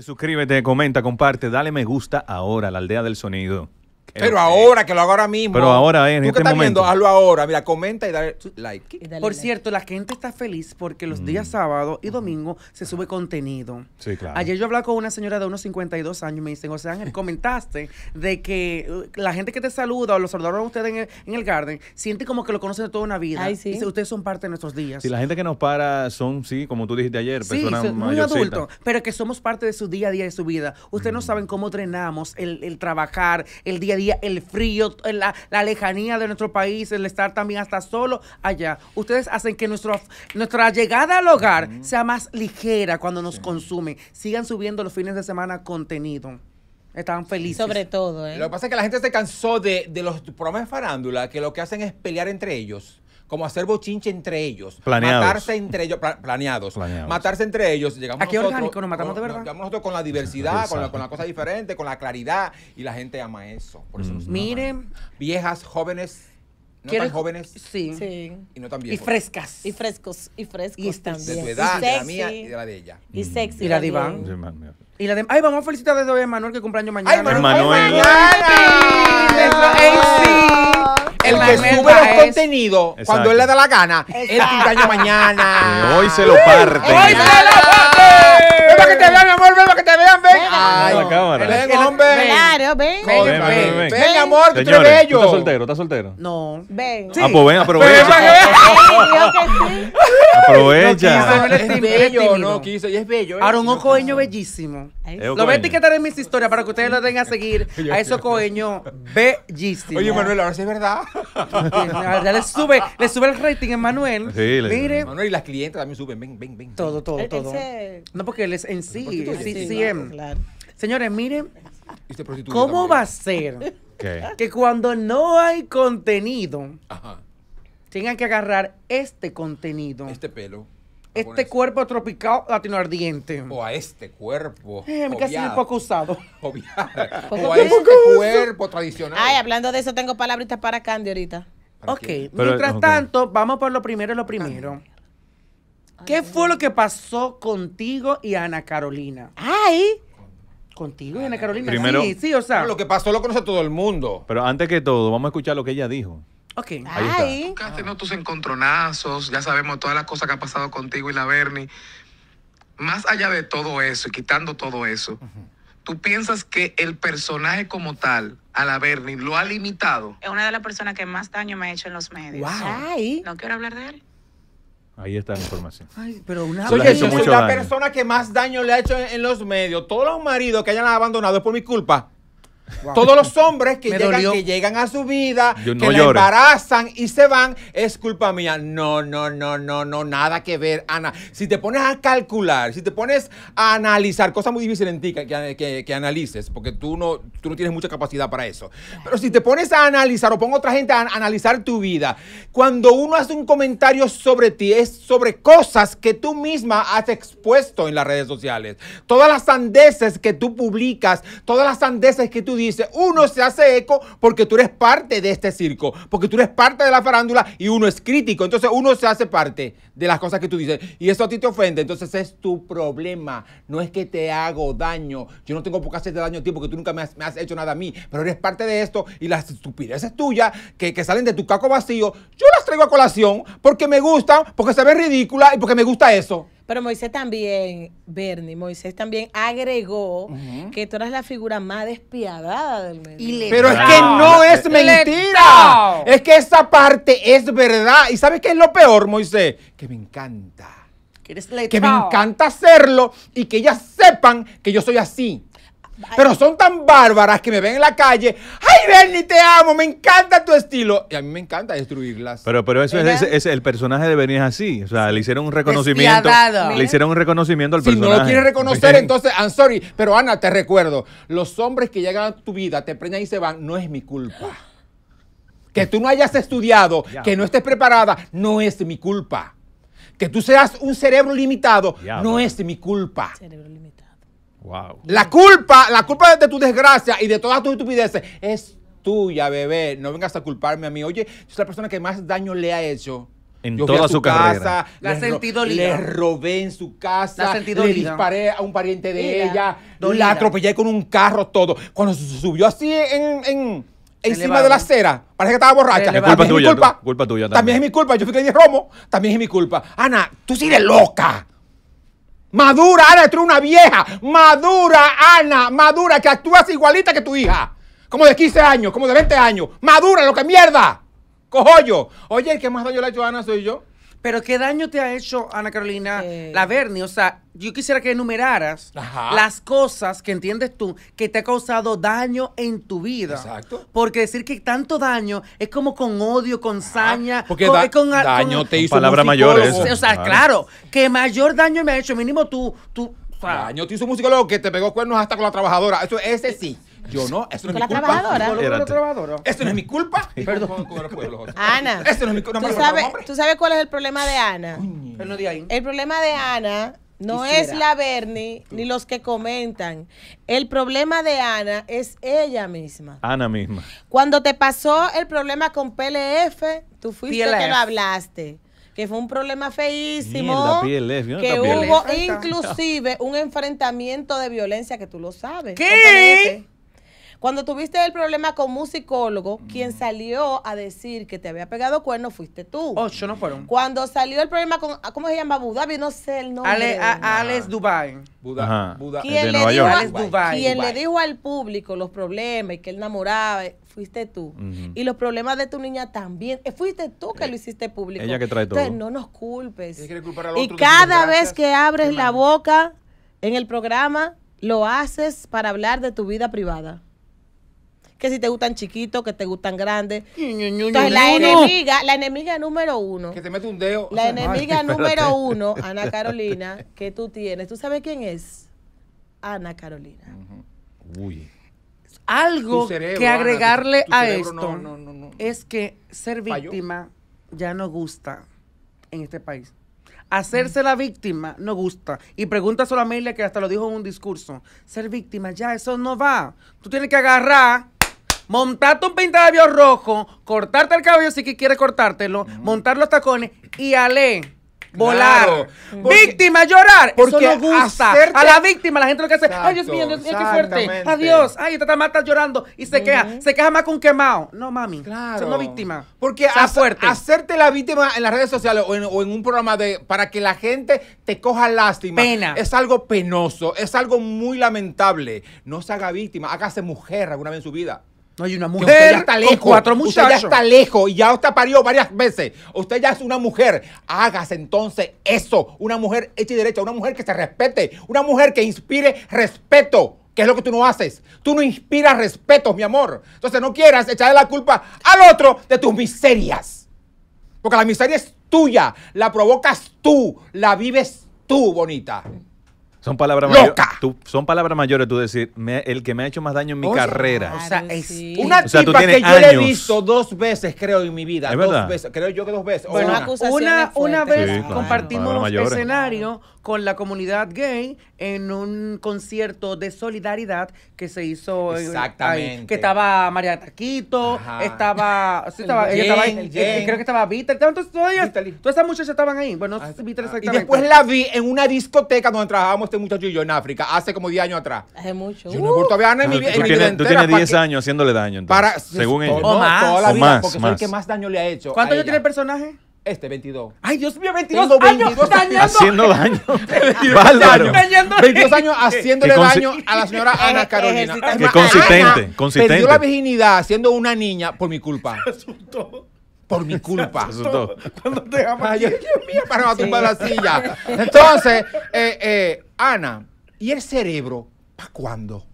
suscríbete, comenta, comparte, dale me gusta ahora a la aldea del sonido. Eh, pero eh, ahora, que lo hago ahora mismo. Pero ahora, eh, en ¿Tú este estás momento. Viendo, hazlo ahora. Mira, comenta y dale like. Por cierto, la gente está feliz porque los días mm. sábado y domingo se sube contenido. Sí, claro. Ayer yo hablaba con una señora de unos 52 años y me dicen, o sea, Ángel, comentaste de que uh, la gente que te saluda o los saludaron a ustedes en el, Garden siente como que lo conocen de toda una vida. Ay, sí. ustedes son parte de nuestros días. y la gente que nos para son, sí, como tú dijiste ayer, sí, personas muy adultos, pero que somos parte de su día a día, de su vida. Ustedes no mm. saben cómo drenamos el, el trabajar, el día día el frío, la, la lejanía de nuestro país, el estar también hasta solo allá. Ustedes hacen que nuestro, nuestra llegada al hogar sea más ligera cuando nos consumen. Sigan subiendo los fines de semana contenido. Están felices. Sobre todo, ¿eh? Lo que pasa es que la gente se cansó de, de los programas de farándula que lo que hacen es pelear entre ellos como hacer bochinche entre ellos. Planeados. Matarse entre ellos, planeados. planeados. Matarse entre ellos. Llegamos Aquí orgánico, nos matamos de verdad. Nos, llegamos nosotros con la diversidad, con la, cosa diferente, con la claridad, y la gente ama eso. Por eso mm. Miren. Viejas, jóvenes. No ¿Quieres? tan jóvenes. Sí. Y no tan viejos. Y frescas. Y frescos. Y frescos. Y también. De tu edad, de la mía y de la de ella. Y mm. sexy. Y la de Iván. Y la de... Ay, vamos a felicitar a Manuel que cumpleaños mañana. ¡Ay, Manuel! ¡Ay, Manuel! ¡Ay, Manuel! el que sube los contenidos cuando él le da la gana, el cumpleaños mañana. hoy se lo parte. ¡Hoy se lo parte! ¡Ven para que te vean, mi amor! ¡Ven para que te vean! ¡Ven! Ay, la cámara. ¡Ven, hombre! ¡Claro, ven! ¡Ven, ven! ven, ven. ven amor! ¡Tú eres bello! ¿Estás soltero? ¿Estás soltero? No. Ven. Ah, pues ven, aprovecha. ¡Ven, ven pero ella es bello, no quiso. Y es bello. Aaron, un coeño bellísimo. Eh, lo voy a etiquetar en mis historias para que ustedes lo den a seguir a esos coeños bellísimos. Oye, Manuel, ahora sí es verdad. Ya le sube, le sube el rating a Manuel. Sí, Mire. Manuel y las clientes también suben. Ven, ven, ven. Todo, todo, todo. No, porque él es en sí, sí, sí. Em. Señores, miren, ¿cómo va a ser que cuando no hay contenido, Ajá tengan que agarrar este contenido. Este pelo. Este cuerpo tropical ardiente O a este cuerpo. Eh, casi un poco usado. O a este cuerpo tradicional. Ay, hablando de eso, tengo palabritas para Candy ahorita. ok, mientras tanto, vamos por lo primero lo primero. ¿Qué fue lo que pasó contigo y Ana Carolina? ¡Ay! Contigo y Ana Carolina. sí, sí, o sea. Lo que pasó lo conoce todo el mundo. Pero antes que todo, vamos a escuchar lo que ella dijo. Ok. Ahí Nunca has tenido tus encontronazos, ya sabemos todas las cosas que ha pasado contigo y la Bernie. Más allá de todo eso y quitando todo eso, ¿tú piensas que el personaje como tal, a la Bernie, lo ha limitado? Es una de las personas que más daño me ha hecho en los medios. Ay. No quiero hablar de él. Ahí está la información. Ay, pero una Soy es la persona que más daño le ha hecho en, en los medios. Todos los maridos que hayan abandonado es por mi culpa. Todos los hombres que llegan, a su vida, que embarazan y se van, es culpa mía. No, no, no, no, no, nada que ver, Ana. Si te pones a calcular, si te pones a analizar, cosa muy difícil en ti que, que, analices, porque tú no, tú no tienes mucha capacidad para eso. Pero si te pones a analizar o pongo a otra gente a analizar tu vida, cuando uno hace un comentario sobre ti, es sobre cosas que tú misma has expuesto en las redes sociales. Todas las sandeces que tú publicas, todas las sandeces que tú dice dices, uno se hace eco porque tú eres parte de este circo, porque tú eres parte de la farándula y uno es crítico. Entonces uno se hace parte de las cosas que tú dices y eso a ti te ofende. Entonces es tu problema. No es que te hago daño. Yo no tengo por qué hacerte daño a ti porque tú nunca me has, me hecho nada a mí, pero eres parte de esto y las estupideces tuyas que, que salen de tu caco vacío, yo las traigo a colación porque me gustan, porque se ve ridícula y porque me gusta eso. Pero Moisés también, Bernie, Moisés también agregó que tú eres la figura más despiadada del mundo. Pero es que no es mentira. Es que esa parte es verdad. ¿Y sabes qué es lo peor, Moisés? Que me encanta. Que, eres que me encanta hacerlo y que ellas sepan que yo soy así. Pero son tan bárbaras que me ven en la calle. ¡Ay, Bernie, te amo! ¡Me encanta tu estilo! Y a mí me encanta destruirlas. Pero, pero eso es, el personaje de Bernie es así. O sea, le hicieron un reconocimiento. Le hicieron un reconocimiento al personaje. Si no lo quieres reconocer, entonces, I'm sorry. Pero Ana, te recuerdo: los hombres que llegan a tu vida, te prenden y se van, no es mi culpa. Que tú no hayas estudiado, que no estés preparada, no es mi culpa. Que tú seas un cerebro limitado, no es mi culpa. Cerebro limitado. La culpa, la culpa de tu desgracia y de todas tus estupideces es tuya, bebé. No vengas a culparme a mí. Oye, es la persona que más daño le ha hecho. En toda su casa, carrera. La sentido Le robé en su casa. La le disparé a un pariente de ella. La atropellé con un carro, todo. Cuando se subió así en, encima de la acera. Parece que estaba borracha. Es culpa tuya. Culpa. tuya también. es mi culpa. Yo fui que di romo. También es mi culpa. Ana, tú sí eres loca. Madura, Ana, tú una vieja. Madura, Ana, madura, que actúas igualita que tu hija. Como de 15 años, como de 20 años. Madura, lo que mierda. Cojollo. Oye, el que más daño le ha hecho a Ana soy yo. Pero qué daño te ha hecho Ana Carolina Laverni. O sea, yo quisiera que enumeraras las cosas que entiendes tú que te ha causado daño en tu vida. Exacto. Porque decir que tanto daño es como con odio, con saña. Porque con, con, daño te hizo palabra mayor. O sea, claro. ¿qué que mayor daño me ha hecho. Mínimo tú, tu, daño te hizo un musicólogo que te pegó cuernos hasta con la trabajadora. Eso, ese sí. Yo no, esto no es mi culpa. Esto no es mi culpa. Ana. ¿Tú sabes, cuál es el problema de Ana? El problema de Ana no es la Bernie ni los que comentan. El problema de Ana es ella misma. Ana misma. Cuando te pasó el problema con PLF, tú fuiste que lo hablaste. Que fue un problema feísimo. que hubo inclusive un enfrentamiento de violencia que tú lo sabes. ¿Qué? Cuando tuviste el problema con un psicólogo, quien mm. salió a decir que te había pegado cuerno fuiste tú. Ocho no fueron. Cuando salió el problema con, ah, ¿cómo se llama? Abu no sé el nombre. Alex Dubai. Buda, Buda. Quien, le dijo, quien le dijo al público los problemas y que él enamoraba, fuiste tú. Y los problemas de tu niña también. Eh, fuiste tú que eh, lo hiciste público. Ella que trae todo. no nos culpes. y cada vez que abres la boca en el programa, lo haces para hablar de tu vida privada que si te gustan chiquitos, que te gustan grandes. Entonces, la enemiga, la enemiga número uno. Que te mete un dedo. La enemiga número uno, Ana Carolina, que tú tienes. ¿Tú sabes quién es? Ana Carolina. Uy. Algo que agregarle a esto es que ser víctima ya no gusta en este país. Hacerse la víctima no gusta. Y pregunta a Amelia, que hasta lo dijo en un discurso. Ser víctima, ya eso no va. Tú tienes que agarrar montarte un pintalabios rojo, cortarte el cabello si quieres cortártelo, montar los tacones y ale. Volar. víctima, llorar. Porque gusta. A la víctima, la gente lo que hace. ay, Dios mío, Dios mío, qué fuerte. Adiós. Ay, esta mata llorando y se queja. Se queja más con quemado. No, mami. Claro. no víctima. Porque hacerte la víctima en las redes sociales o en, un programa de para que la gente te coja lástima. Pena. Es algo penoso. Es algo muy lamentable. No se haga víctima. Hágase mujer alguna vez en su vida. No, hay una mujer usted ya está lejos, cuatro muchachos. Usted ya está lejos y ya está parido varias veces. Usted ya es una mujer. Hágase entonces eso. Una mujer hecha y derecha. Una mujer que se respete. Una mujer que inspire respeto. Que es lo que tú no haces. Tú no inspiras respeto, mi amor. Entonces no quieras echarle la culpa al otro de tus miserias. Porque la miseria es tuya. La provocas tú. La vives tú, bonita. Son palabras mayores. Son palabras mayores, tú decir, me, el que me ha hecho más daño en mi carrera. o sea, es una tipa que yo le he visto dos veces, creo, en mi vida. dos veces, creo yo que dos veces. una, una, vez compartimos un escenario con la comunidad gay en un concierto de solidaridad que se hizo Exactamente. que estaba María Taquito, estaba, ella estaba ahí, eh, eh, creo que estaba Víctor, todas, esas muchachas estaban ahí. Bueno, ah, Víctor ah, exactamente. Y después la vi en una discoteca donde trabajábamos este muchacho y yo en África, hace como 10 años atrás. Hace mucho. Yo no he vuelto en mi, vida tú, tienes, tú tienes 10 años haciéndole daño, entonces, según O más. Toda la porque soy el que más daño le ha hecho. ¿Cuánto años tiene el personaje? Este 22. ¡Ay, Dios mío! ¡22 años! Haciendo daño. 22 años haciéndole daño a la señora Ana Carolina. Que consistente, consistente. Perdió la virginidad siendo una niña por mi culpa. Se asustó. Por mi culpa. Se Cuando te amas. Dios mío, para tumbar la silla. Entonces, eh, eh, Ana, ¿y el cerebro? ¿Para cuándo?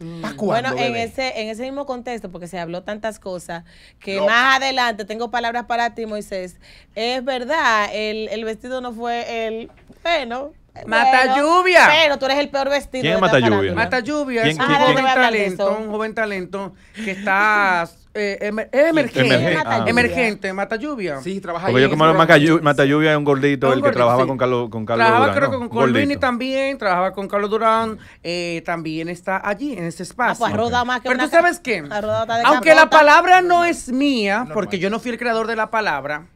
Mm. Bueno, en ese, en ese mismo contexto, porque se habló tantas cosas, que más adelante tengo palabras para ti, Moisés. Es verdad, el, el vestido no fue el bueno, Mata lluvia. Pero tú eres el peor vestido. ¿Quién mata lluvia? Mata lluvia es un joven talento, un joven talento que está eh, emergente. Ah, emergente, mata lluvia. Sí, trabaja Porque yo como mata, mata lluvia es un gordito, el que trabajaba con Carlos con Carlos Trabajaba creo que con Colvini también, trabajaba con Carlos Durán, eh, también está allí en ese ah, pues espacio. más que pero tú sabes qué, aunque la palabra no es mía, porque yo no fui el creador de la palabra,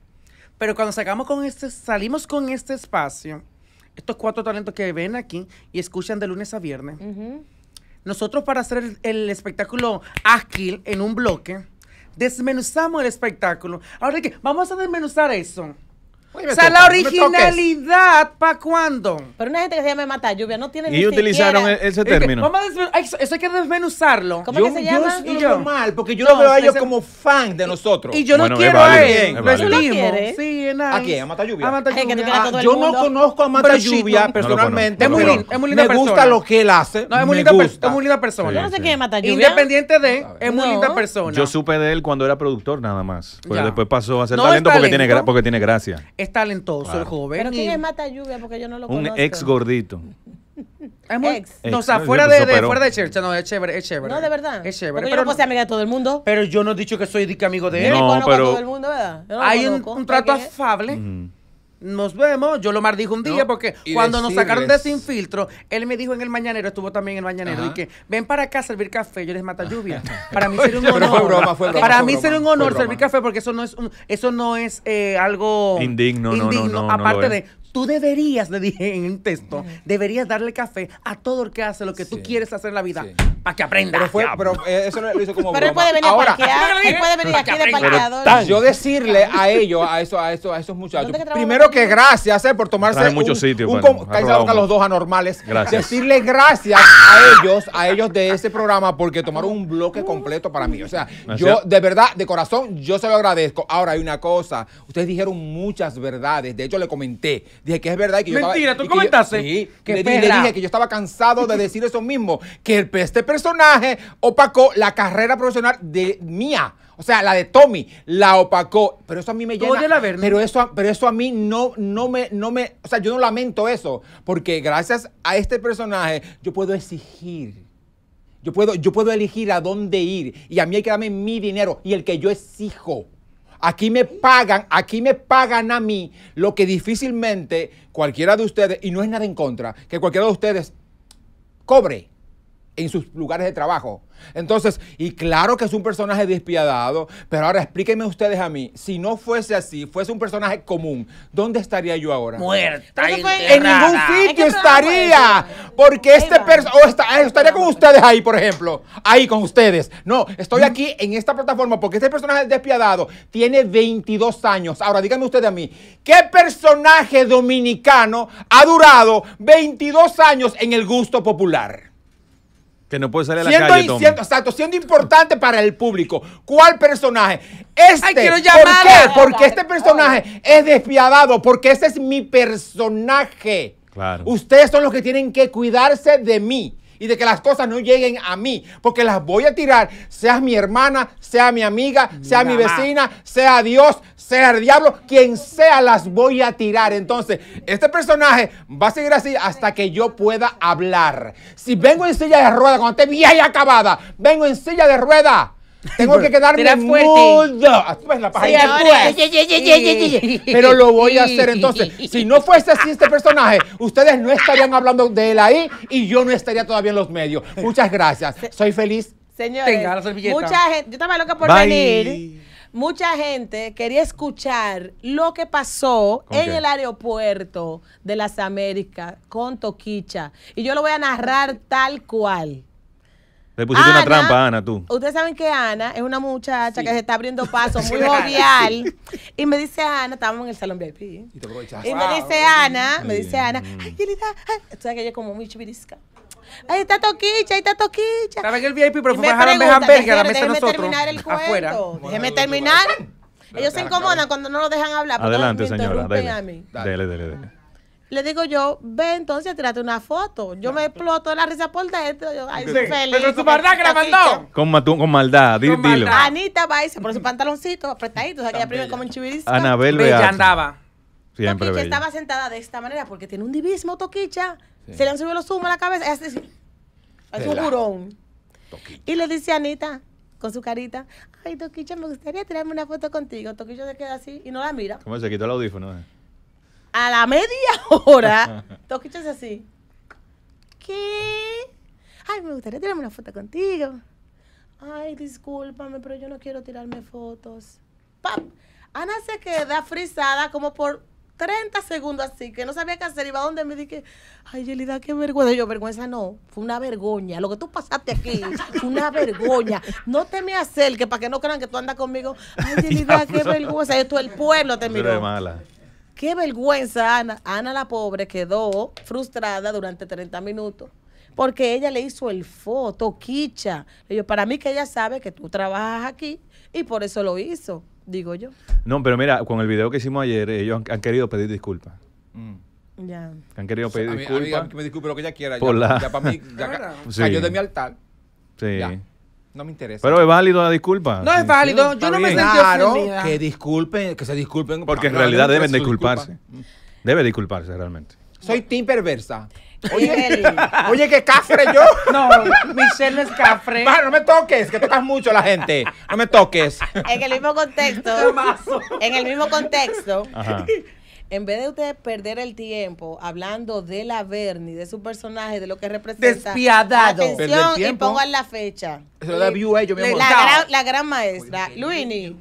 pero cuando sacamos con este, salimos con este espacio estos cuatro talentos que ven aquí y escuchan de lunes a viernes, nosotros para hacer el, el espectáculo ágil en un bloque, desmenuzamos el espectáculo. Ahora que vamos a desmenuzar eso o sea, la originalidad, ¿para cuándo? Pero una gente que se llama Mata Lluvia no tiene ni siquiera Y utilizaron e-, ese término. eso, hay que desmenuzarlo. ¿Cómo que se llama? Yo, mal, porque yo lo veo a ellos como fan de nosotros. Y yo no quiero a él. ¿A quién? ¿A Mata Lluvia? Ah, yo no conozco a Mata Lluvia personalmente. es, muy, es linda Me gusta lo que él hace. No, es muy, linda, es muy linda persona. Yo no sé quién es Mata Lluvia. Independiente de, es muy linda persona. Yo supe de él cuando era productor nada más. Pero pues después pasó a ser talento porque tiene gracia es talentoso, claro. el joven. Pero ¿quién es Mata Lluvia? Porque yo no lo conozco. Un ex gordito. Es muy, ex. No, o sea, fuera de, de fuera de Church, no, es chévere, es chévere. No, de verdad. Es chévere. pero, yo no puedo ser amiga de todo el mundo. Pero yo no he dicho que soy amigo de él. No, yo no conozco pero, a todo el mundo, ¿verdad? No hay un, un, trato afable. Mm nos vemos. Yo lo más dijo un día porque cuando nos sacaron de Sin Filtro, él me dijo en el mañanero, estuvo también en el mañanero, y que ven para acá a servir café. Yo les mata lluvia. Para mí sería un honor. para mí sería un honor servir café porque eso no es, eso no es eh, algo indigno. no, no, aparte eh. de Tú deberías, le dije en el texto, deberías darle café a todo el que hace lo que tú quieres hacer en la vida para que aprenda. Pero, eh, eso lo hizo como Pero él puede venir a parquear, puede venir aquí de parqueador. Yo decirle a ellos, a, eso, a, eso, a esos muchachos, primero que gracias eh, por tomarse un, muchos sitios, un, a los dos anormales. Gracias. Decirle gracias a ellos, a ellos de ese programa porque tomaron un bloque completo para mí. O sea, yo de verdad, de corazón, yo se lo agradezco. Ahora hay una cosa, ustedes dijeron muchas verdades, de hecho le comenté Dije que es verdad que yo Mentira, tú comentaste. sí, que le, dije que yo estaba cansado de decir eso mismo, que este personaje opacó la carrera profesional de mía. O sea, la de Tommy la opacó, pero eso a mí me llena. La pero eso pero eso a mí no no me no me, o sea, yo no lamento eso, porque gracias a este personaje yo puedo exigir yo puedo, yo puedo elegir a dónde ir y a mí hay que darme mi dinero y el que yo exijo. Aquí me pagan, aquí me pagan a mí lo que difícilmente cualquiera de ustedes, y no es nada en contra, que cualquiera de ustedes cobre en sus lugares de trabajo. Entonces, y claro que es un personaje despiadado, pero ahora explíquenme ustedes a mí, si no fuese así, fuese un personaje común, ¿dónde estaría yo ahora? Muerta. En ningún sitio estaría, porque este personaje, eh, estaría con ustedes ahí, por ejemplo, ahí con ustedes. No, estoy aquí en esta plataforma porque este personaje despiadado tiene 22 años. Ahora, díganme ustedes a mí, ¿qué personaje dominicano ha durado 22 años en el gusto popular? no puede salir a la siendo importante para el público. ¿Cuál personaje? Este. ¿Por qué? Porque este personaje es despiadado, porque ese es mi personaje. Ustedes son los que tienen que cuidarse de mí y de que las cosas no lleguen a mí, porque las voy a tirar, Sea mi hermana, sea mi amiga, sea mi, vecina, sea Dios, sea el diablo, quien sea, las voy a tirar. Entonces, este personaje va a seguir así hasta que yo pueda hablar. Si vengo en silla de rueda, cuando esté vieja y acabada, vengo en silla de rueda. Tengo que quedarme mudo. Pero lo voy a hacer entonces. Si no fuese así este personaje, ustedes no estarían hablando de él ahí y yo no estaría todavía en los medios. Muchas gracias. Soy feliz. Señores, mucha gente, yo estaba loca por venir. Mucha gente quería escuchar lo que pasó en el aeropuerto de las Américas con Toquicha. Y yo lo voy a narrar tal cual. Le pusiste una trampa, Ana, tú. Ustedes saben que Ana es una muchacha que se está abriendo paso muy jovial. y me dice Ana, estábamos en el salón VIP. Y, me dice Ana, me dice Ana, ay, Gilita, ay. Entonces que ella es como muy chibirisca. Ahí está Toquicha, ahí está Toquicha. ¿Saben que el VIP, pero fue a la mesa déjeme terminar el cuento. Déjeme terminar. Ellos se incomodan cuando no lo dejan hablar. Adelante, señora. dale, dale, dale le digo yo, ve entonces, tírate una foto. Yo me exploto la risa por dentro. ay, feliz. Pero su maldad que la mandó. Con, con maldad, dilo. Anita va y se pone su pantaloncito apretadito. O sea, que ella como un chivirisco. Anabel Ella andaba. Siempre Toquicha estaba sentada de esta manera porque tiene un divismo, Toquicha. Se le han subido los humos a la cabeza. Es, es un jurón. Y le dice a Anita, con su carita, ay, Toquicha, me gustaría tirarme una foto contigo. Toquicha se queda así y no la mira. ¿Cómo se quitó el audífono? Eh? a la media hora, tú escuchas así. ¿Qué? Ay, me gustaría tirarme una foto contigo. Ay, discúlpame, pero yo no quiero tirarme fotos. ¡Pap! Ana se queda frisada como por 30 segundos así, que no sabía qué hacer. Iba donde me dije, ay, Yelida, qué vergüenza. yo, vergüenza no, fue una vergüenza. Lo que tú pasaste aquí fue una vergüenza. No te me acerques para que no crean que tú andas conmigo. Ay, Yelida, qué vergüenza. Y el pueblo te miró. Pero mala. Qué vergüenza, Ana. Ana la pobre quedó frustrada durante 30 minutos porque ella le hizo el foto, quicha. Yo, para mí que ella sabe que tú trabajas aquí y por eso lo hizo, digo yo. No, pero mira, con el video que hicimos ayer, ellos han, querido pedir disculpas. Ya. Han querido pedir disculpas. me disculpe lo que ella quiera. ya, para mí, ya cayó de mi altar. Sí. No me interesa. Pero es válido la disculpa. No es válido. Yo no me sentí Claro, que disculpen, que se disculpen. Porque en realidad deben disculparse. Debe disculparse realmente. Soy team perversa. Oye, oye, que cafre yo. No, Michelle no es cafre. no me toques, que tocas mucho la gente. No me toques. En el mismo contexto. en el mismo contexto en vez de ustedes perder el tiempo hablando de la Bernie, de su personaje, de lo que representa. Despiadado. Atención y pongan la fecha. Eso da view a ellos, La gran, la gran maestra. Luini,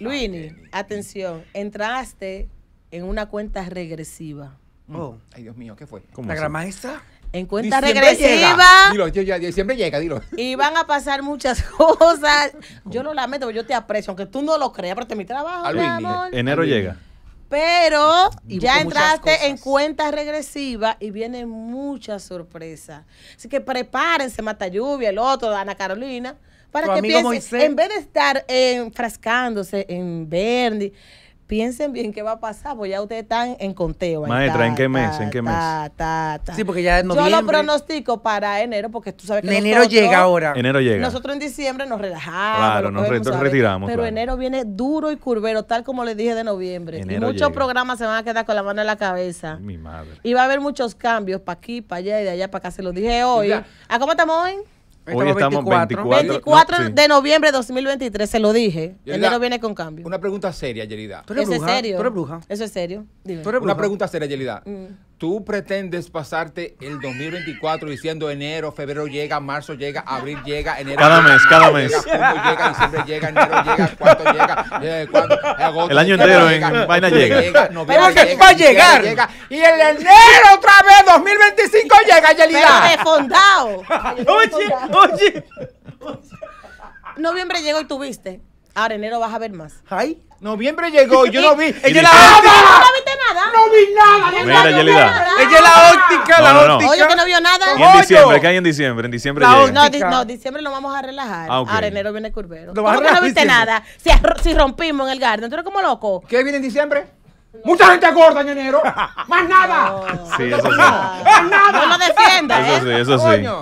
Luini, atención, entraste en una cuenta regresiva. Oh. oh. Ay, Dios mío, ¿qué fue? ¿La gran maestra? En cuenta regresiva. Dilo, yo, ya. diciembre llega, dilo. Y van a pasar muchas cosas. Yo lo lamento, yo te aprecio, aunque tú no lo creas, pero este es mi trabajo. Mi Enero llega. Pero ya entraste en cuenta regresiva y viene mucha sorpresa Así que prepárense, Mata Lluvia, el otro, Ana Carolina, para que piensen, en vez de estar enfrascándose en verde, piensen bien qué va a pasar, porque ya ustedes están en conteo. Maestra, ¿en qué mes? ¿En qué mes? sí, porque ya es noviembre. Yo lo pronostico para enero, porque tú sabes que. En enero llega ahora. Enero llega. Nosotros en diciembre nos relajamos. Claro, nos retiramos. Pero enero viene duro y curvero, tal como les dije de noviembre. muchos programas se van a quedar con la mano en la cabeza. Mi madre. Y va a haber muchos cambios para aquí, para allá y de allá para acá. Se los dije hoy. ¿A cómo estamos hoy? Hoy estamos 24. 24, de noviembre de 2023, se lo dije. Yerida, Enero viene con cambio. Una pregunta seria, Yelida. ¿Tú eres Eso bruja? es serio. Eso es serio. Una pregunta seria, Yelida. Mm. ¿Tú pretendes pasarte el 2024 diciendo enero, febrero llega, marzo llega, abril llega, enero llega? Cada mes, cada mes. llega, llega, enero llega, llega, eh, eh, El año entero en vaina llega. llega que va a llegar. y el enero otra vez, 2025 llega, Yelida. Pero refondado. oye, oye. Noviembre llegó y tuviste. Ahora enero vas a ver más. Ay. Noviembre llegó y yo no vi. ¡Ella la no vi nada. Yo Mira, Yelida. Es la óptica, no, la no, óptica. Oye, que no vio nada. ¿Y en diciembre? que hay en diciembre? En diciembre No, di no, diciembre lo vamos a relajar. Ah, enero viene Curbero. ¿Cómo que no viste nada? Si, si rompimos en el garden, ¿tú eres como loco? ¿Qué viene en diciembre? Mucha gente acorda en enero. Más nada. sí, eso Más nada. No lo defiendas. Eso ¿eh? sí, eso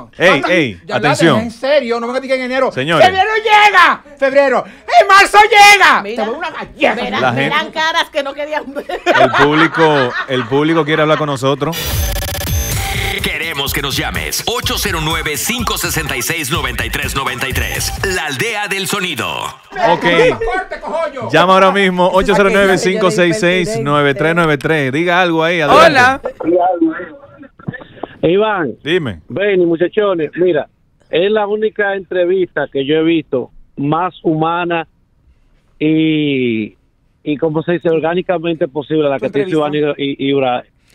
sí. Ey, ey, atención. En serio, no me digan en enero. Señores. Febrero llega. Febrero. ¡En marzo llega! Mira, Te voy una galleta. Verán, caras que no querían ver. El público, el público quiere hablar con nosotros que nos llames. 809-566-9393. La aldea del sonido. Ok. Llama ahora mismo. 809-566-9393. Diga algo ahí. Hola. Iván. Dime. muchachones, mira, es la única entrevista que yo he visto más humana y, como se dice, orgánicamente posible la que te dice Iván y,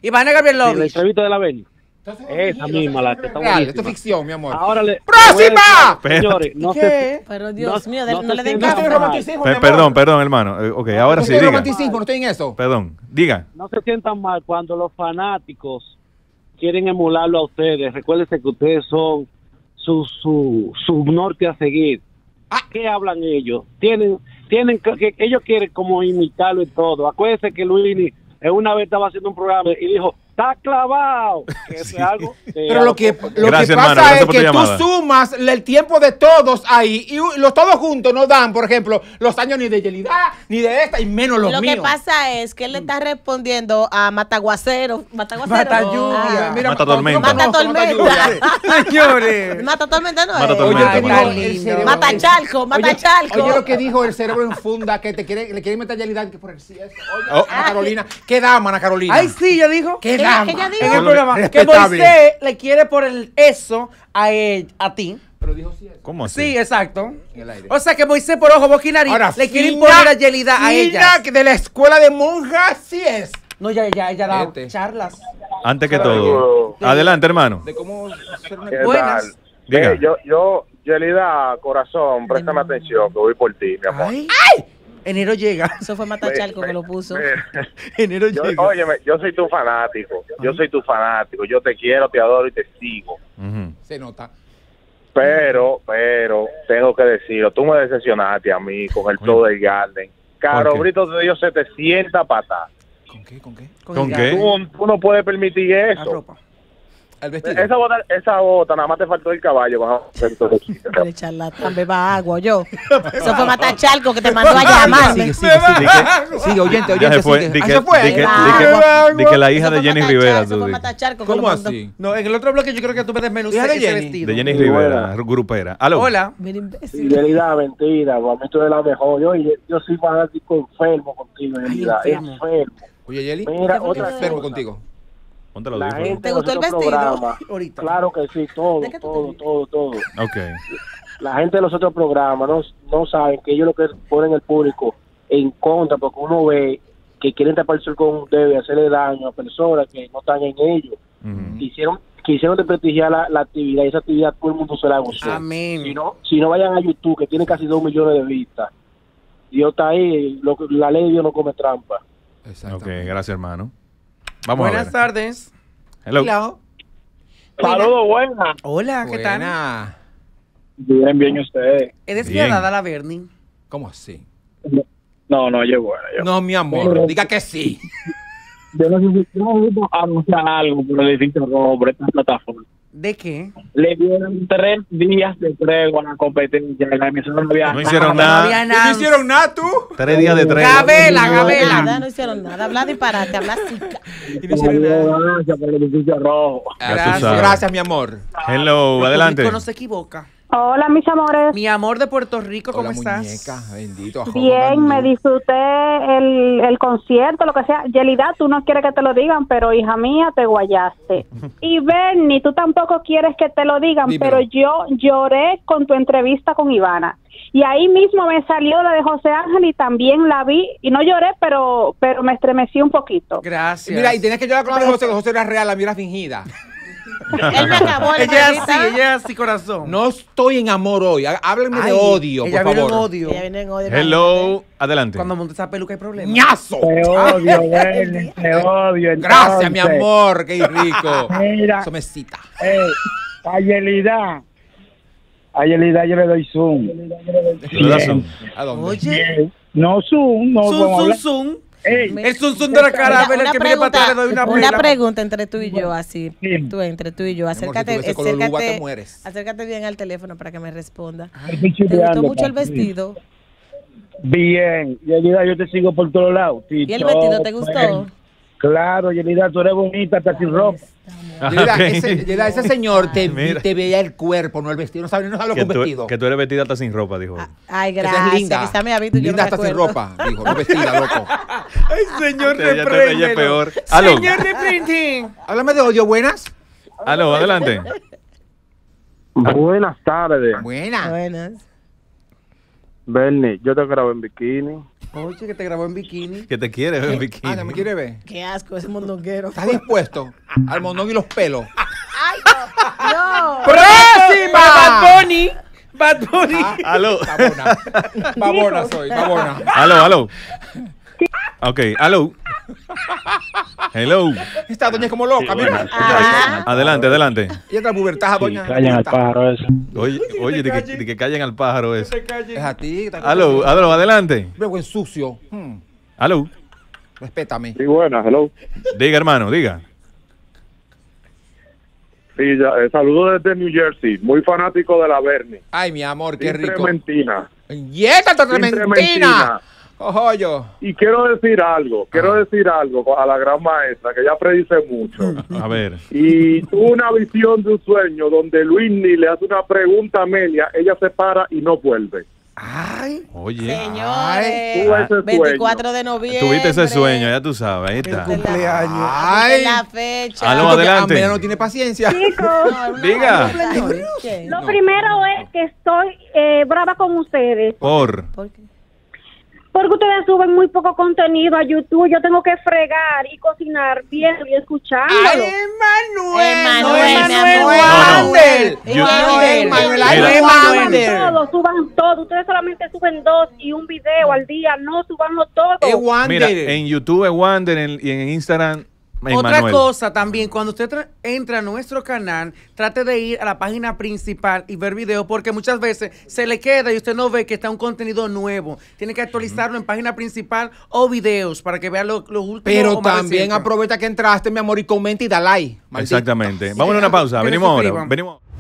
Iván Gabriel López. la entrevista de la Beni esa misma, la que está Real, Esto es ficción, mi amor. Ahora le... ¡Próxima! Señores, no sé. Pero Dios mío, no, le den caso. romanticismo, Perdón, perdón, hermano. Eh, ok, ahora sí, diga. romanticismo, no estoy en eso. Perdón, diga. No se sientan mal cuando los fanáticos quieren emularlo a ustedes. Recuérdense que ustedes son su, su, su norte a seguir. Ah. ¿Qué hablan ellos? Tienen, tienen que, ellos quieren como imitarlo y todo. Acuérdense que Luini una vez estaba haciendo un programa y dijo, está clavado. algo Pero lo que, lo que pasa es que tú sumas el tiempo de todos ahí y los todos juntos no dan, por ejemplo, los años ni de Yelida, ni de esta, y menos los lo míos. Lo que pasa es que él le está respondiendo a Mataguacero. Mataguacero. Mata tormenta. Ah. Mata tormenta. Señores. Mata tormenta no mata es. Mata charco, mata Oye lo que dijo el cerebro en funda, que te quiere, le quiere meter Yelida que por el sí, Ana oh. Carolina. ¿Qué da, Ana Carolina? Ay, sí, ya dijo. Que en el programa. Que Moisés le quiere por el eso a, él, a ti. Pero dijo sí. ¿Cómo así? Sí, exacto. O sea que Moisés por ojo, vos y le quiere imponer la yelida a ella. de la escuela de monjas, sí es. No, ya, ya, Ella da charlas. Antes que todo, adelante, hermano. De cómo hacer Buenas. yo, yo, Yelida, corazón, préstame atención, que voy por ti, mi amor. Ay. Enero llega. Eso fue Matachalco que lo puso. Enero llega. Óyeme, yo soy tu fanático. Yo soy tu fanático. Yo te quiero, te adoro y te sigo. Se nota. Pero, pero, tengo que decirlo. Tú me decepcionaste a mí con el todo del Garden. Caro Brito te sienta patada ¿Con qué? ¿Con qué? ¿Con, qué? Tú, no puedes permitir eso. La esa bota, esa bota, nada más te faltó el caballo. Le charlatán, beba agua, yo. Eso fue matar charco que te mandó a llamar. Sigue, sigue, sigue. Sigue, oyente, oyente. fue. Ah, que la hija de Jenny Rivera. ¿Cómo así? No, en el otro bloque yo creo que tú me desmenuzaste De Jenny Rivera, grupera. Hola. Fidelidad, mentira. Oye, mí tú eres la mejor. Yo, yo soy fanático enfermo contigo, Fidelidad. Enfermo. Oye, Jenny, enfermo contigo la gente ¿Te gustó el vestido? Claro que sí, todo, todo, todo, todo. La gente de los otros programas no, no saben que ellos lo que ponen el público en contra, porque uno ve que quieren tapar el con debe hacerle daño a personas que no están en ellos. Quisieron desprestigiar la, actividad y esa actividad todo el mundo se la gozó. Si no, si no vayan a YouTube, que tiene casi dos millones de vistas. Dios está ahí, la ley de Dios no come trampa. Exacto. Ok, gracias hermano buenas tardes. Hola. Saludos, buenas. Hola, ¿qué tal? Bien, bien usted. ¿Eres dada la Bernie? ¿Cómo así? No, no, yo buena. Yo. No, mi amor, diga que sí. Yo necesito anunciar algo, por el distintos robo por esta plataforma. ¿De qué? le dieron tres días de tregua a la competencia. La emisora no había No hicieron nada. No, hicieron nada tú. Tres días de tregua. Gabela, Gabela. No, hicieron nada. Habla disparate, habla chica. Gracias rojo. Gracias, mi amor. Hello, adelante. No se equivoca. Hola, mis amores. Mi amor de Puerto Rico, ¿cómo estás? Bien, me disfruté el, el, concierto, lo que sea. Yelida, tú no quieres que te lo digan, pero hija mía, te guayaste. y Bernie, tú tampoco quieres que te lo digan, pero yo lloré con tu entrevista con Ivana. Y ahí mismo me salió la de José Ángel y también la vi. Y no lloré, pero pero me estremecí un poquito. Gracias. Mira, y tienes que llorar con la de José, José era real, la mira fingida. Ella acabó Ella es ella corazón. No estoy en amor hoy. Háblenme de odio, por favor. viene en odio. Hello, adelante. Cuando monte esa peluca hay problema. ¡Ñazo! Te odio, ven, te odio. Gracias, mi amor, qué rico. Mira. Eso me cita. Eh, Ayelida. Ayelida, yo le doy zoom. Le doy zoom. ¿A dónde? Oye. Eh, no, zoom. No, zoom, zoom, zoom es un sundra carabela que mire para doy una pregunta, Una pregunta entre tú y yo, así. Tú, entre tú y yo. Acércate, acércate, bien al teléfono para que me responda. me ah. gustó mucho el vestido? Bien. Y ayuda yo te sigo por todos lados. ¿Y el vestido te gustó? Claro, Yelida, tú eres bonita, hasta sin ropa. Yelida, ese, señor te, veía el cuerpo, no el vestido. No sabe, no sabe que con e- vestido. Que tú eres vestida hasta sin ropa, dijo. Ah, Ay, gracias. Es linda. linda hasta sin ropa, dijo. No vestida, loco. Ay, señor, reprende. peor. Aló. Señor, reprende. Háblame de odio, buenas. Aló, adelante. Buenas tardes. Buenas. Buenas. Bernie, yo te grabo en bikini. Oye, que te grabó en bikini. Que te quiere ver en eh, bikini. Ah, que me quiere ver. Qué asco ese mondonguero. ¿Estás dispuesto al mondón y los pelos? ¡Ay, no! ¡Próxima! Bad Bunny. Bad Bunny. Ah, aló. Babona. Babona soy, babona. Aló, aló. Ok, aló. Hello. Esta doña es como loca. mira. Adelante, adelante. Y otra pubertaja, doña. callen al pájaro ese. Oye, oye de, que, de que callen al pájaro eso. Es a ti. Aló, aló, adelante. es sucio. Hmm. Aló. Respétame. Sí, buena, hello. Diga, hermano, diga. Sí, ya, eh, desde New Jersey. Muy fanático de la Bernie. Ay, mi amor, qué rico. Trementina. ¡Yeta, trementina! Ojo. Y quiero decir algo, quiero decir algo a la gran maestra, que ya predice mucho. A ver. Y tuvo una visión de un sueño donde Luis ni le hace una pregunta a Amelia, ella se para y no vuelve. Ay, oye, señores, 24 de noviembre. Tuviste ese sueño, ya tú sabes. Ahí El cumpleaños. Ay, la fecha. Aló, ah, adelante. Amelia no tiene paciencia. Chicos, diga. lo primero es que estoy eh, brava con ustedes. Por. ¿Por porque ustedes suben muy poco contenido a YouTube. Yo tengo que fregar y cocinar bien y escuchar Emanuel! ¡Emanuel! ¡Emanuel! ¡Emanuel! ¡Emanuel! Todo, suban todo. Ustedes solamente suben dos y un video al día. No, subanlo todo. Mira, en YouTube es Wander y en Instagram otra cosa también, cuando usted entra a nuestro canal, trate de ir a la página principal y ver videos, porque muchas veces se le queda y usted no ve que está un contenido nuevo. Tiene que actualizarlo en página principal o videos para que vea los lo últimos. Pero también aprovecha que entraste, mi amor, y comenta y da like. Exactamente. Vamos a una pausa. Venimos ahora. Venimos.